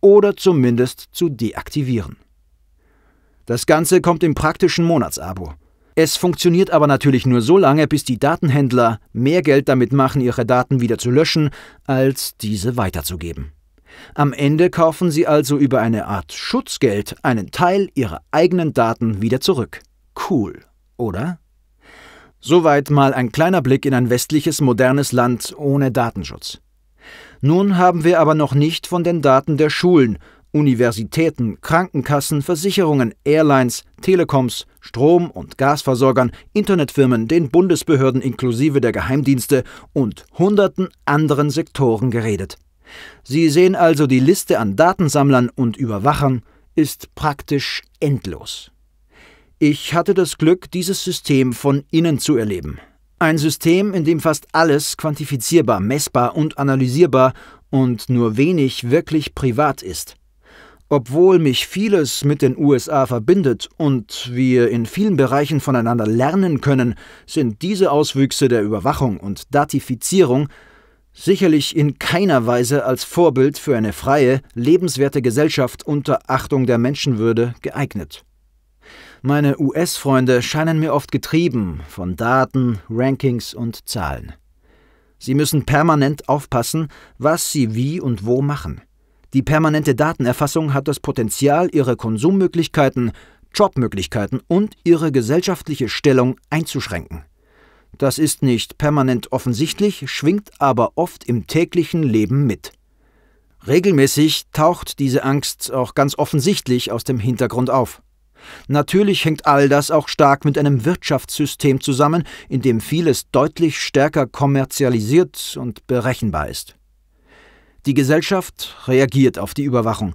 oder zumindest zu deaktivieren. Das Ganze kommt im praktischen Monatsabo. Es funktioniert aber natürlich nur so lange, bis die Datenhändler mehr Geld damit machen, ihre Daten wieder zu löschen, als diese weiterzugeben. Am Ende kaufen sie also über eine Art Schutzgeld einen Teil ihrer eigenen Daten wieder zurück. Cool, oder? Soweit mal ein kleiner Blick in ein westliches modernes Land ohne Datenschutz. Nun haben wir aber noch nicht von den Daten der Schulen, Universitäten, Krankenkassen, Versicherungen, Airlines, Telekoms, Strom- und Gasversorgern, Internetfirmen, den Bundesbehörden inklusive der Geheimdienste und hunderten anderen Sektoren geredet. Sie sehen also, die Liste an Datensammlern und Überwachern ist praktisch endlos. Ich hatte das Glück, dieses System von innen zu erleben. Ein System, in dem fast alles quantifizierbar, messbar und analysierbar und nur wenig wirklich privat ist. Obwohl mich vieles mit den USA verbindet und wir in vielen Bereichen voneinander lernen können, sind diese Auswüchse der Überwachung und Datifizierung sicherlich in keiner Weise als Vorbild für eine freie, lebenswerte Gesellschaft unter Achtung der Menschenwürde geeignet. Meine US-Freunde scheinen mir oft getrieben von Daten, Rankings und Zahlen. Sie müssen permanent aufpassen, was sie wie und wo machen. Die permanente Datenerfassung hat das Potenzial, ihre Konsummöglichkeiten, Jobmöglichkeiten und ihre gesellschaftliche Stellung einzuschränken. Das ist nicht permanent offensichtlich, schwingt aber oft im täglichen Leben mit. Regelmäßig taucht diese Angst auch ganz offensichtlich aus dem Hintergrund auf. Natürlich hängt all das auch stark mit einem Wirtschaftssystem zusammen, in dem vieles deutlich stärker kommerzialisiert und berechenbar ist. Die Gesellschaft reagiert auf die Überwachung.